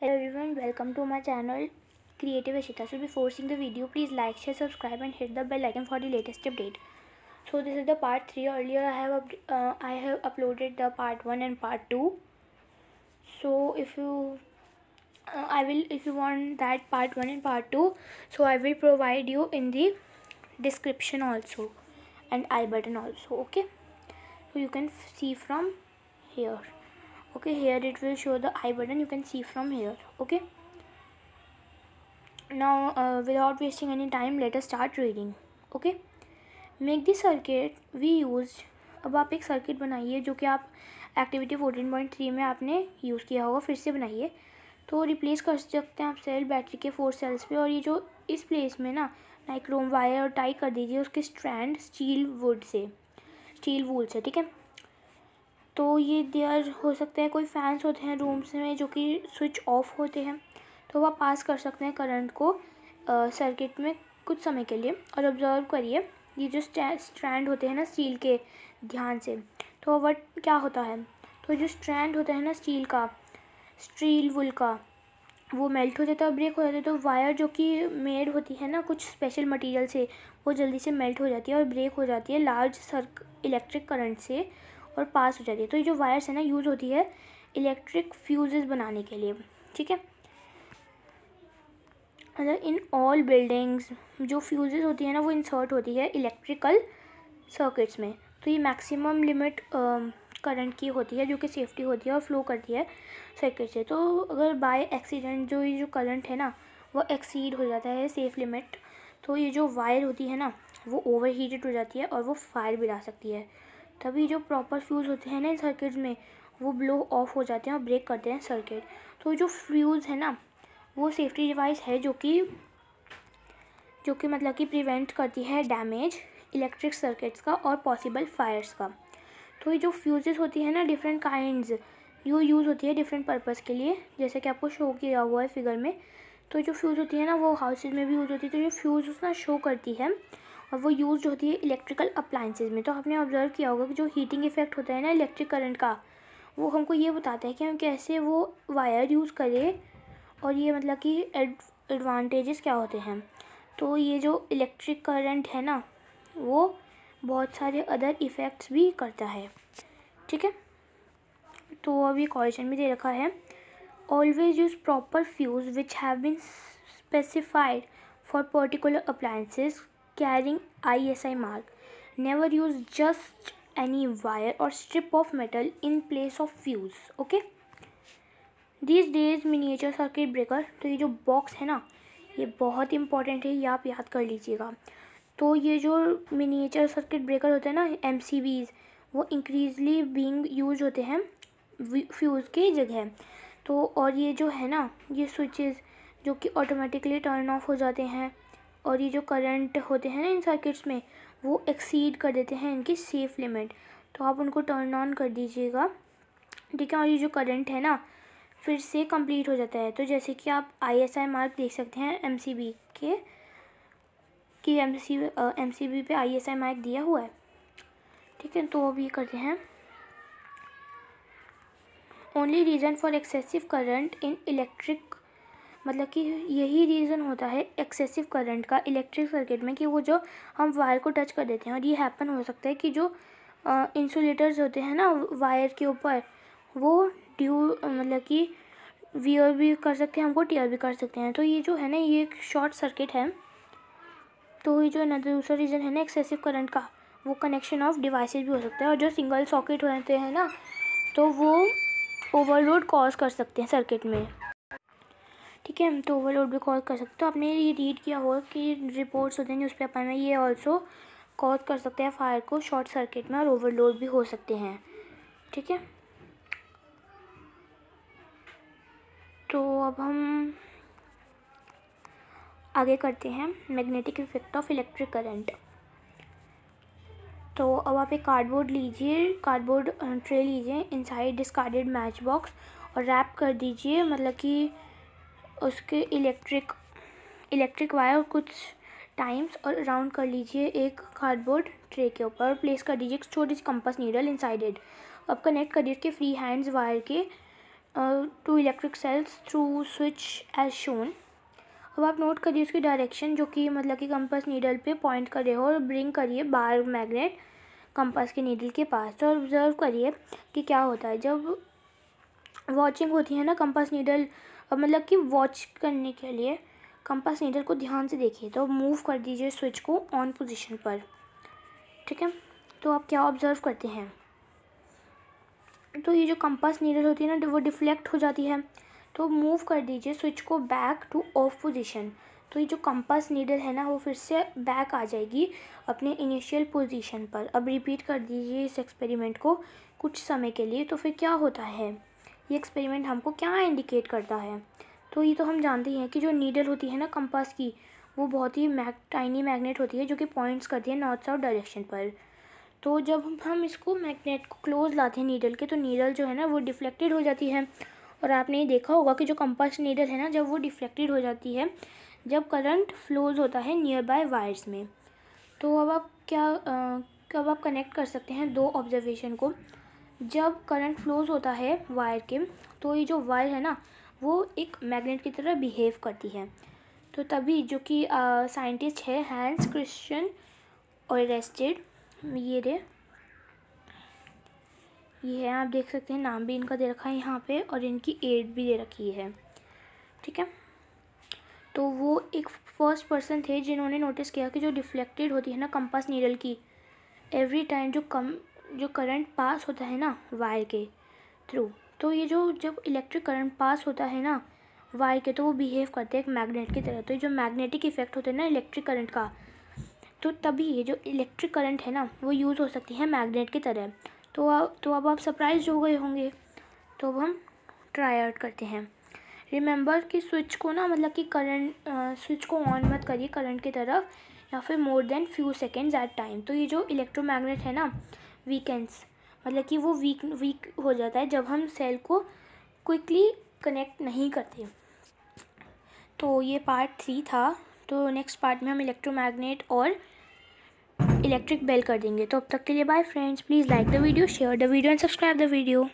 hello everyone welcome to my channel creative ashita so before seeing the video please like share subscribe and hit the bell icon for the latest update so this is the part 3 earlier i have uh, i have uploaded the part 1 and part 2 so if you uh, i will if you want that part 1 and part 2 so i will provide you in the description also and i button also okay so you can see from here okay here it will show the i button you can see from here okay now uh, without wasting any time let us start reading okay make the circuit we used अब आप एक circuit बनाइए जो कि आप activity 14.3 में आपने use किया होगा फिर से बनाइए तो रिप्लेस कर सकते हैं आप सेल बैटरी के फोर सेल्स पे और ये जो इस प्लेस में ना नाइक्रोम वायर और टाई कर दीजिए उसके स्ट्रैंड स्टील वुड से स्टील वूल से ठीक है तो ये देयर हो सकते हैं कोई फ़ैन्स होते हैं रूम्स में जो कि स्विच ऑफ होते हैं तो वह पास कर सकते हैं करंट को सर्किट में कुछ समय के लिए और ऑब्ज़र्व करिए ये जो स्ट्रैंड होते हैं ना स्टील के ध्यान से तो वह क्या होता है तो जो स्ट्रैंड होता है ना स्टील का स्टील वुल का वो मेल्ट हो जाता है ब्रेक हो जाता है तो वायर जो कि मेड होती है ना कुछ स्पेशल मटेरियल से वो जल्दी से मेल्ट हो जाती है और ब्रेक हो जाती है लार्ज सर्क इलेक्ट्रिक करंट से और पास हो जाती है तो ये जो वायर्स है ना यूज़ होती है इलेक्ट्रिक फ्यूज़ बनाने के लिए ठीक है मतलब इन ऑल बिल्डिंग्स जो फ्यूज़ होती है ना वो इंसर्ट होती है इलेक्ट्रिकल सर्किट्स में तो ये मैक्सिमम लिमिट करंट की होती है जो कि सेफ्टी होती है और फ्लो करती है सर्किट से तो अगर बाय एक्सीडेंट जो ये जो करंट है ना वो एक्सीड हो जाता है सेफ लिमिट तो ये जो वायर होती है ना वो ओवर हीटेड हो जाती है और वो फायर भी ला सकती है तभी जो प्रॉपर फ्यूज़ होते हैं ना इन सर्किट्स में वो ब्लो ऑफ हो जाते हैं और ब्रेक करते हैं सर्किट तो जो फ्यूज़ है ना वो सेफ्टी डिवाइस है जो कि जो कि मतलब कि प्रिवेंट करती है डैमेज इलेक्ट्रिक सर्किट्स का और पॉसिबल फायर्स का तो ये जो फ्यूजेस होती है ना डिफरेंट काइंड्स यू यूज़ होती है डिफरेंट पर्पज़ के लिए जैसे कि आपको शो किया हुआ है फिगर में तो जो फ्यूज़ होती है ना वो हाउसेज में भी यूज़ होती है तो जो फ्यूज़ ना शो करती है और वो यूज़ होती है इलेक्ट्रिकल अप्लाइंसेज में तो आपने ऑब्जर्व किया होगा कि जो हीटिंग इफेक्ट होता है ना इलेक्ट्रिक करंट का वो हमको ये बताता है कि हम कैसे वो वायर यूज़ करें और ये मतलब कि एडवांटेजेस क्या होते हैं तो ये जो इलेक्ट्रिक करंट है ना वो बहुत सारे अदर इफ़ेक्ट्स भी करता है ठीक है तो अब ये क्वेश्चन भी दे रखा है always use proper fuse which have been specified for particular appliances carrying ISI mark. Never use just any wire or strip of metal in place of fuse. Okay. These days miniature circuit breaker. तो ये जो box है ना ये बहुत important है ये आप याद कर लीजिएगा तो ये जो miniature circuit breaker होते हैं ना एम वो इंक्रीजली बींग यूज होते हैं फ्यूज़ के जगह तो और ये जो है ना ये स्विचेस जो कि ऑटोमेटिकली टर्न ऑफ हो जाते हैं और ये जो करंट होते हैं ना इन सर्किट्स में वो एक्सीड कर देते हैं इनकी सेफ़ लिमिट तो आप उनको टर्न ऑन कर दीजिएगा ठीक है और ये जो करंट है ना फिर से कंप्लीट हो जाता है तो जैसे कि आप आईएसआई मार्क देख सकते हैं एमसीबी के कि M C M C B पे आई एस आई मार्क दिया हुआ है ठीक है तो अब ये करते हैं only reason for excessive current in electric मतलब कि यही रीज़न होता है एक्सेसिव करंट का इलेक्ट्रिक सर्किट में कि वो जो हम वायर को टच कर देते हैं और ये हैपन हो सकता है कि जो इंसुलेटर्स होते हैं ना वायर के ऊपर वो ड्यू मतलब कि वीअर भी कर सकते हैं हमको टीयर भी कर सकते हैं तो ये जो है ना ये एक शॉर्ट सर्किट है तो ये जो दूसरा रीज़न है ना एक्सेसिव करंट का वो कनेक्शन ऑफ डिवाइसेस भी हो सकता है और जो सिंगल सॉकेट होते हैं ना तो वो ओवरलोड कॉज कर सकते हैं सर्किट में ठीक है तो ओवरलोड भी कॉज कर सकते हो आपने ये रीड किया होगा कि रिपोर्ट्स होते हैं पेपर में ये ऑल्सो कॉज कर सकते हैं फायर को शॉर्ट सर्किट में और ओवरलोड भी हो सकते हैं ठीक है तो अब हम आगे करते हैं magnetic effect of electric current तो अब आप एक कार्डबोर्ड लीजिए कार्डबोर्ड ट्रे लीजिए इनसाइड डिस्कार्डेड मैच बॉक्स और रैप कर दीजिए मतलब कि उसके इलेक्ट्रिक इलेक्ट्रिक वायर कुछ टाइम्स और राउंड कर लीजिए एक कार्डबोर्ड ट्रे के ऊपर प्लेस कर दीजिए एक छोटी सी कंपस नीडल इनसाइडेड अब कनेक्ट कर दीजिए फ्री हैंड्स वायर के to electric cells through switch as shown अब आप नोट करिए उसकी डायरेक्शन जो कि मतलब कि कंपस नीडल पे पॉइंट कर रहे हो और ब्रिंग करिए बार मैग्नेट कंपस के नीडल के पास तो ऑब्ज़र्व करिए कि क्या होता है जब वॉचिंग होती है ना कंपस नीडल और मतलब कि वॉच करने के लिए कंपास नीडल को ध्यान से देखिए तो मूव कर दीजिए स्विच को ऑन पोजीशन पर ठीक है तो आप क्या ऑब्ज़र्व करते हैं तो ये जो कंपास नीडल होती है ना वो डिफ्लेक्ट हो जाती है तो मूव कर दीजिए स्विच को बैक टू ऑफ पोजीशन तो ये जो कंपास नीडल है ना वो फिर से बैक आ जाएगी अपने इनिशियल पोजीशन पर अब रिपीट कर दीजिए इस एक्सपेरिमेंट को कुछ समय के लिए तो फिर क्या होता है ये एक्सपेरिमेंट हमको क्या इंडिकेट करता है तो ये तो हम जानते ही हैं कि जो नीडल होती है ना कंपास की वो बहुत ही मैग टाइनी मैग्नेट होती है जो कि पॉइंट्स करती है नॉर्थ साउथ डायरेक्शन पर तो जब हम इसको मैग्नेट को क्लोज लाते हैं नीडल के तो नीडल जो है ना वो डिफ्लेक्टेड हो जाती है और आपने ये देखा होगा कि जो कंपास नीडल है ना जब वो डिफ्लेक्टेड हो जाती है जब करंट फ्लोज होता है नियर बाय वायर्स में तो अब आप क्या आ, अब आप कनेक्ट कर सकते हैं दो ऑब्जर्वेशन को जब करंट फ्लोज होता है वायर के तो ये जो वायर है ना वो एक मैग्नेट की तरह बिहेव करती है तो तभी जो कि साइंटिस्ट है हैंस क्रिश्चियन और रेस्टेड ये रे ये है आप देख सकते हैं नाम भी इनका दे रखा है यहाँ पे और इनकी एड भी दे रखी है ठीक है तो वो एक फर्स्ट पर्सन थे जिन्होंने नोटिस किया कि जो डिफ्लेक्टेड होती है ना कंपास नीडल की एवरी टाइम जो कम जो करंट पास होता है ना वायर के थ्रू तो ये जो जब इलेक्ट्रिक करंट पास होता है ना वायर के तो वो बिहेव करते हैं एक मैग्नेट की तरह तो ये जो मैग्नेटिक इफेक्ट होते हैं ना इलेक्ट्रिक करंट का तो तभी ये जो इलेक्ट्रिक करंट है ना वो यूज़ हो सकती है मैग्नेट की तरह तो अब तो अब आप सरप्राइज हो गए होंगे तो अब हम ट्राई आउट करते हैं रिमेंबर कि स्विच को ना मतलब कि करंट स्विच को ऑन मत करिए करंट की तरफ या फिर more than few seconds at time तो ये जो इलेक्ट्रोमैग्नेट है ना वीकेंड्स मतलब कि वो वीक वीक हो जाता है जब हम सेल को क्विकली कनेक्ट नहीं करते तो ये पार्ट थ्री था तो नेक्स्ट पार्ट में हम इलेक्ट्रोमैग्नेट और इलेक्ट्रिक बेल कर देंगे तो अब तक के लिए bye friends please like the video share the video and subscribe the video